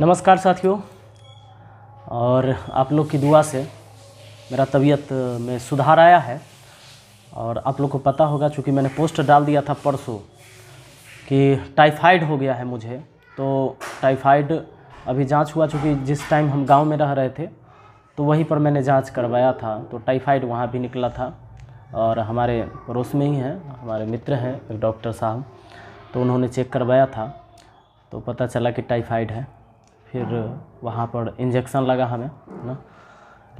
नमस्कार साथियों और आप लोग की दुआ से मेरा तबीयत में सुधार आया है और आप लोग को पता होगा चूँकि मैंने पोस्ट डाल दिया था परसों कि टाइफाइड हो गया है मुझे तो टाइफाइड अभी जांच हुआ चूँकि जिस टाइम हम गांव में रह रहे थे तो वहीं पर मैंने जांच करवाया था तो टाइफाइड वहाँ भी निकला था और हमारे पड़ोस में ही हैं हमारे मित्र हैं एक डॉक्टर साहब तो उन्होंने चेक करवाया था तो पता चला कि टाइफाइड है फिर वहाँ पर इंजेक्शन लगा हमें ना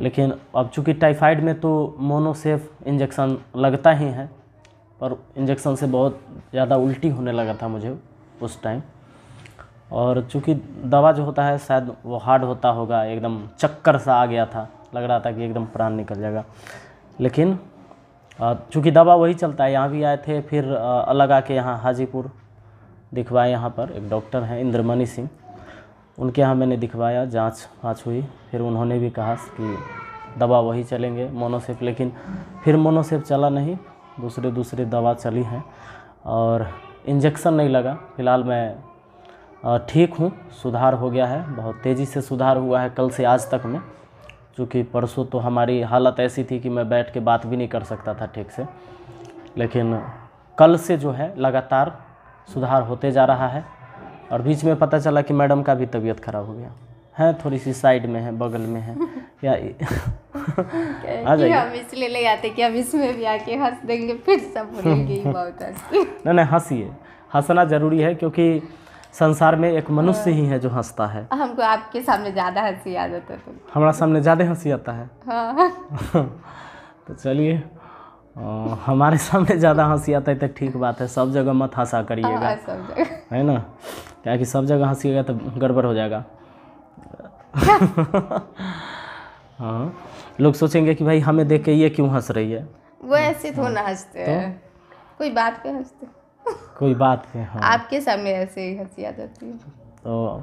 लेकिन अब चूँकि टाइफाइड में तो मोनोसेफ इंजेक्शन लगता ही है पर इंजेक्शन से बहुत ज़्यादा उल्टी होने लगा था मुझे उस टाइम और चूँकि दवा जो होता है शायद वो हार्ड होता होगा एकदम चक्कर सा आ गया था लग रहा था कि एकदम प्राण निकल जाएगा लेकिन चूँकि दवा वही चलता है यहाँ भी आए थे फिर अलग आके यहाँ हाजीपुर दिखवाए यहाँ पर एक डॉक्टर हैं इंद्रमणि सिंह उनके यहाँ मैंने दिखवाया जांच वाँच हुई फिर उन्होंने भी कहा कि दवा वही चलेंगे मोनोसेप लेकिन फिर मोनोसेप चला नहीं दूसरे दूसरे दवा चली हैं और इंजेक्शन नहीं लगा फिलहाल मैं ठीक हूँ सुधार हो गया है बहुत तेज़ी से सुधार हुआ है कल से आज तक में चूँकि परसों तो हमारी हालत ऐसी थी कि मैं बैठ के बात भी नहीं कर सकता था ठीक से लेकिन कल से जो है लगातार सुधार होते जा रहा है और बीच में पता चला कि मैडम का भी तबीयत खराब हो गया है थोड़ी सी साइड में है बगल में है या आ जाइए हम इसलिए ले आते कि हम इसमें भी आके हंस देंगे फिर सब बोलेंगे बहुत नहीं नहीं हंसिए हंसना जरूरी है क्योंकि संसार में एक मनुष्य ही है जो हंसता है हाँ। हमको आपके सामने ज़्यादा हंसी आ जाता है तो। हमारा सामने ज़्यादा हंसी आता है हाँ। तो चलिए हमारे सामने ज़्यादा हंसी आता है तो ठीक बात है सब जगह मत हंसा करिएगा हाँ, है ना क्या कि सब जगह हंसीगा तो गड़बड़ हो जाएगा हाँ लोग सोचेंगे कि भाई हमें देख के ये क्यों हंस रही है वो ऐसे थोड़ा ना हंसते तो? हैं कोई बात पे हंसते कोई बात पे हाँ आपके सामने ऐसे ही हंसी आ जाती है तो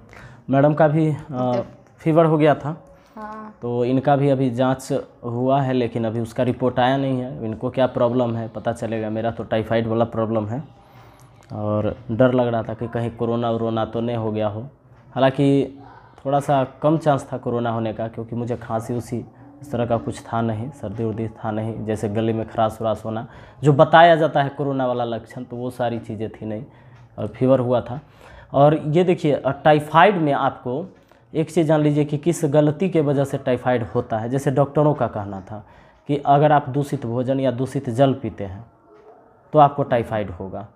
मैडम का भी आ, फीवर हो गया था हाँ। तो इनका भी अभी जांच हुआ है लेकिन अभी उसका रिपोर्ट आया नहीं है इनको क्या प्रॉब्लम है पता चलेगा मेरा तो टाइफाइड वाला प्रॉब्लम है और डर लग रहा था कि कहीं कोरोना वरोना तो नहीं हो गया हो हालांकि थोड़ा सा कम चांस था कोरोना होने का क्योंकि मुझे खांसी उसी इस तरह का कुछ था नहीं सर्दी उर्दी था नहीं जैसे गले में खराश उराश होना जो बताया जाता है कोरोना वाला लक्षण तो वो सारी चीज़ें थी नहीं और फीवर हुआ था और ये देखिए टाइफाइड में आपको एक चीज़ जान लीजिए कि किस गलती के वजह से टाइफाइड होता है जैसे डॉक्टरों का कहना था कि अगर आप दूषित भोजन या दूषित जल पीते हैं तो आपको टाइफाइड होगा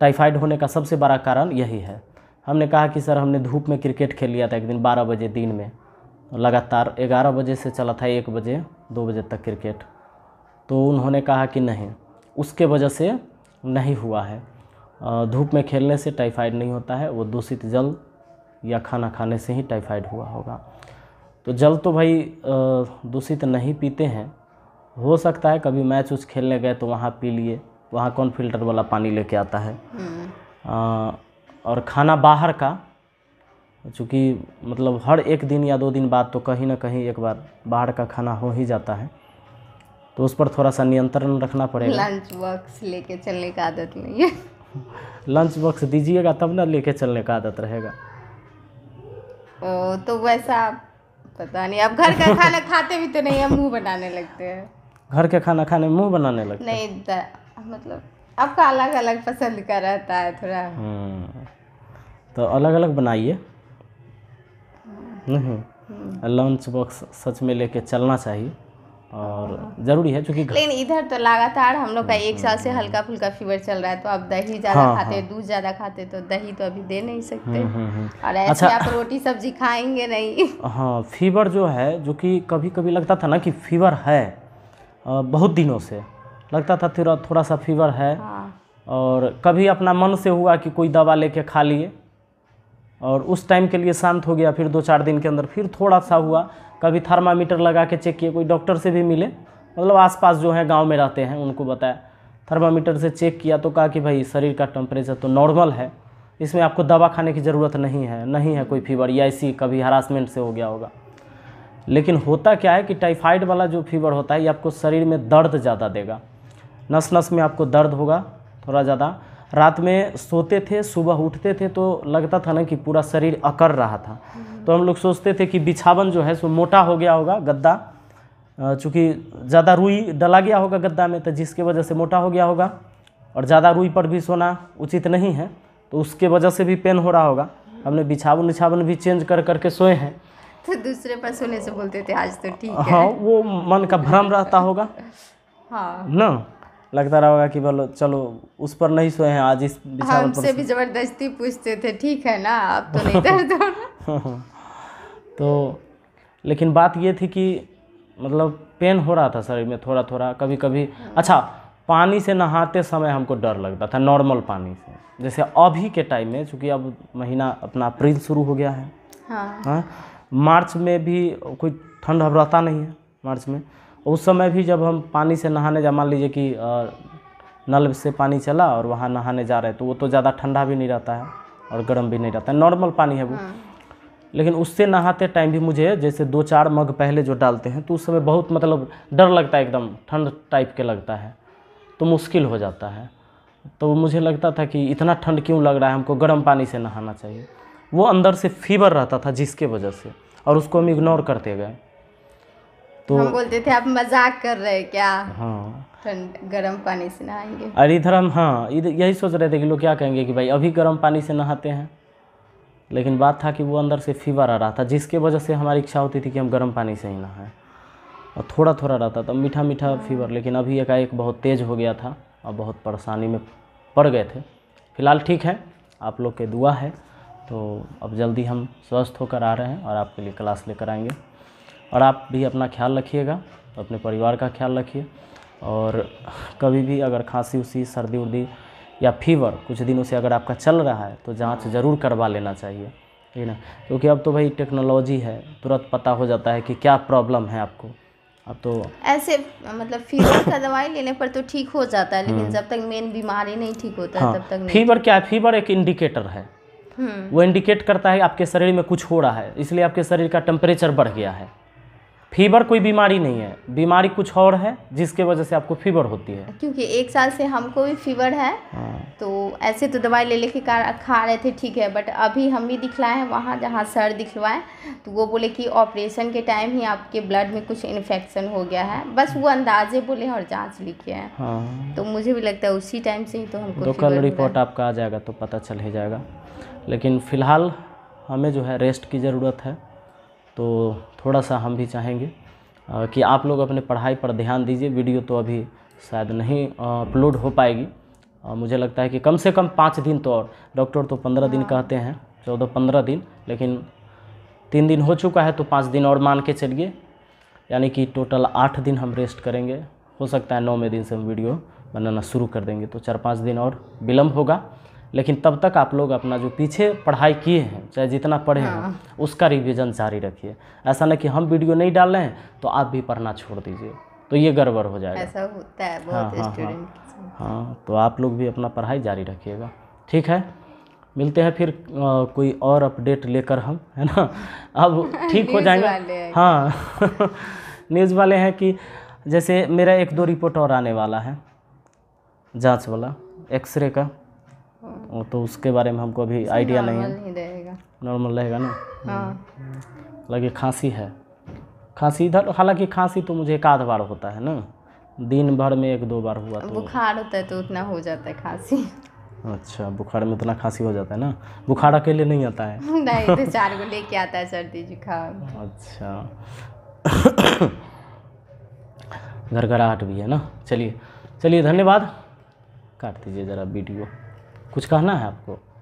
टाइफाइड होने का सबसे बड़ा कारण यही है हमने कहा कि सर हमने धूप में क्रिकेट खेल लिया था एक दिन बारह बजे दिन में लगातार ग्यारह बजे से चला था एक बजे दो बजे तक क्रिकेट तो उन्होंने कहा कि नहीं उसके वजह से नहीं हुआ है धूप में खेलने से टाइफाइड नहीं होता है वो दूषित जल या खाना खाने से ही टाइफाइड हुआ होगा तो जल तो भाई दूषित नहीं पीते हैं हो सकता है कभी मैच उच खेलने गए तो वहाँ पी लिए वहाँ कौन फिल्टर वाला पानी लेके आता है आ, हम्म। और खाना बाहर का चूँकि मतलब हर एक दिन या दो दिन बाद तो कहीं ना कहीं एक बार बाहर का खाना हो ही जाता है तो उस पर थोड़ा सा नियंत्रण रखना पड़ेगा लंच बॉक्स लेके चलने का आदत नहीं है लंच बॉक्स दीजिएगा तब ना लेके चलने का आदत रहेगा ओ, तो वैसा पता नहीं अब घर का खाना खाते भी तो नहीं है मुंह बनाने लगते हैं घर के खाना खाने में मुंह बनाने लगते नहीं मतलब आपका अलग अलग पसंद का रहता है थोड़ा हम्म, तो अलग अलग बनाइए हम्म। नहीं हम्म। लंच बॉक्स सच में लेके चलना चाहिए और ज़रूरी है चूंकि लेकिन इधर तो लगातार हम लोग का एक साल से हल्का फुल्का फीवर चल रहा है तो आप दही ज़्यादा हाँ, खाते हाँ। दूध ज़्यादा खाते तो दही तो अभी दे नहीं सकते हुँ, हम्म, हुँ, हम्म, हम्म। और ऐसे अच्छा, आप रोटी सब्जी खाएंगे नहीं हाँ फीवर जो है जो कि कभी कभी लगता था ना कि फीवर है बहुत दिनों से लगता था थोड़ा थोड़ा सा फीवर है हाँ। और कभी अपना मन से हुआ कि कोई दवा लेके खा लिए और उस टाइम के लिए शांत हो गया फिर दो चार दिन के अंदर फिर थोड़ा सा हुआ कभी थर्मामीटर लगा के चेक किए कोई डॉक्टर से भी मिले मतलब आसपास जो है गांव में रहते हैं उनको बताया थर्मामीटर से चेक किया तो कहा कि भाई शरीर का टेम्परेचर तो नॉर्मल है इसमें आपको दवा खाने की ज़रूरत नहीं है नहीं है कोई फीवर या ऐसी कभी हरासमेंट से हो गया होगा लेकिन होता क्या है कि टाइफाइड वाला जो फीवर होता है ये आपको शरीर में दर्द ज़्यादा देगा नस नस में आपको दर्द होगा थोड़ा ज़्यादा रात में सोते थे सुबह उठते थे तो लगता था ना कि पूरा शरीर अकर रहा था तो हम लोग सोचते थे कि बिछावन जो है सो मोटा हो गया होगा गद्दा चूँकि ज़्यादा रुई डला गया होगा गद्दा में तो जिसके वजह से मोटा हो गया होगा और ज़्यादा रुई पर भी सोना उचित नहीं है तो उसके वजह से भी पेन हो रहा होगा हमने बिछावन उछावन भी चेंज कर करके सोए हैं तो दूसरे पर सोने से बोलते थे आज तो ठीक हाँ, है हाँ वो मन का भ्रम रहता होगा हाँ ना लगता रहा होगा कि बोलो चलो उस पर नहीं सोए हैं आज इस हमसे भी जबरदस्ती पूछते थे ठीक है ना आप तो नहीं दर्द हो रहा हाँ। तो लेकिन बात ये थी कि मतलब पेन हो रहा था शरीर में थोड़ा थोड़ा कभी कभी अच्छा पानी से नहाते समय हमको डर लगता था नॉर्मल पानी से जैसे अभी के टाइम में चूँकि अब महीना अपना अप्रैल शुरू हो गया है हाँ। हाँ? मार्च में भी कोई ठंड अब रहता नहीं है मार्च में उस समय भी जब हम पानी से नहाने जा मान लीजिए कि नल से पानी चला और वहाँ नहाने जा रहे तो वो तो ज़्यादा ठंडा भी नहीं रहता है और गर्म भी नहीं रहता है नॉर्मल पानी है वो हाँ। लेकिन उससे नहाते टाइम भी मुझे जैसे दो चार मग पहले जो डालते हैं तो उस समय बहुत मतलब डर लगता है एकदम ठंड टाइप के लगता है तो मुश्किल हो जाता है तो मुझे लगता था कि इतना ठंड क्यों लग रहा है हमको गर्म पानी से नहाना चाहिए वो अंदर से फीवर रहता था जिसके वजह से और उसको हम इग्नोर करते गए तो हम बोलते थे आप मजाक कर रहे हैं क्या हाँ गर्म पानी से नहाएंगे अरे इधर हम हाँ इधर यही सोच रहे थे कि लोग क्या कहेंगे कि भाई अभी गर्म पानी से नहाते हैं लेकिन बात था कि वो अंदर से फीवर आ रहा था जिसके वजह से हमारी इच्छा होती थी कि हम गर्म पानी से ही नहाएं और थोड़ा थोड़ा रहता था मीठा मीठा हाँ। फीवर लेकिन अभी एकाएक बहुत तेज़ हो गया था और बहुत परेशानी में पड़ गए थे फिलहाल ठीक है आप लोग के दुआ है तो अब जल्दी हम स्वस्थ होकर आ रहे हैं और आपके लिए क्लास लेकर आएंगे और आप भी अपना ख्याल रखिएगा अपने परिवार का ख्याल रखिए और कभी भी अगर खांसी उसी सर्दी उर्दी या फीवर कुछ दिनों से अगर आपका चल रहा है तो जांच ज़रूर करवा लेना चाहिए है ना क्योंकि अब तो भाई टेक्नोलॉजी है तुरंत पता हो जाता है कि क्या प्रॉब्लम है आपको अब तो ऐसे मतलब फीवर का दवाई लेने पर तो ठीक हो जाता है लेकिन हम्म। जब तक मेन बीमारी नहीं ठीक होता हाँ, तब तक नहीं फीवर क्या है फीवर एक इंडिकेटर है हम्म। वो इंडिकेट करता है आपके शरीर में कुछ हो रहा है इसलिए आपके शरीर का टेम्परेचर बढ़ गया है फीवर कोई बीमारी नहीं है बीमारी कुछ और है जिसके वजह से आपको फीवर होती है क्योंकि एक साल से हमको भी फीवर है हाँ। तो ऐसे तो दवाई ले लेके खा रहे थे ठीक है बट अभी हम भी दिखलाए हैं वहाँ जहाँ सर दिखवाएं तो वो बोले कि ऑपरेशन के टाइम ही आपके ब्लड में कुछ इन्फेक्शन हो गया है बस वो अंदाजे बोले और जाँच लिखे हैं हाँ। तो मुझे भी लगता है उसी टाइम से ही तो हमको कल रिपोर्ट आपका आ जाएगा तो पता चल ही जाएगा लेकिन फ़िलहाल हमें जो है रेस्ट की ज़रूरत है तो थोड़ा सा हम भी चाहेंगे कि आप लोग अपने पढ़ाई पर ध्यान दीजिए वीडियो तो अभी शायद नहीं अपलोड हो पाएगी मुझे लगता है कि कम से कम पाँच दिन तो और डॉक्टर तो पंद्रह दिन हाँ। कहते हैं चौदह पंद्रह दिन लेकिन तीन दिन हो चुका है तो पाँच दिन और मान के चलिए यानी कि टोटल आठ दिन हम रेस्ट करेंगे हो सकता है नौवें दिन से हम वीडियो बनाना शुरू कर देंगे तो चार पाँच दिन और विलम्ब होगा लेकिन तब तक आप लोग अपना जो पीछे पढ़ाई किए हैं चाहे जितना पढ़े हैं हाँ। उसका रिविज़न जारी रखिए ऐसा ना कि हम वीडियो नहीं डाल रहे हैं तो आप भी पढ़ना छोड़ दीजिए तो ये गड़बड़ हो जाएगा ऐसा होता है हाँ, बहुत हाँ, हाँ, हाँ, हाँ तो आप लोग भी अपना पढ़ाई जारी रखिएगा ठीक है मिलते हैं फिर आ, कोई और अपडेट लेकर हम है ना अब ठीक हो जाएंगे हाँ न्यूज़ वाले हैं कि जैसे मेरा एक दो रिपोर्ट और आने वाला है जांच वाला एक्सरे का वो तो उसके बारे में हमको अभी आइडिया नहीं है नॉर्मल रहेगा ना हाँ। हालांकि लगे खांसी है खांसी इधर हालांकि खांसी तो मुझे एक आध बार होता है ना दिन भर में एक दो बार हुआ तो बुखार होता है तो उतना हो जाता है खांसी अच्छा बुखार में उतना खांसी हो जाता है ना बुखार अकेले नहीं आता है नहीं तो चार को लेके आता है सर्दी जुकाम अच्छा भी है ना चलिए चलिए धन्यवाद काट दीजिए ज़रा वीडियो कुछ कहना है आपको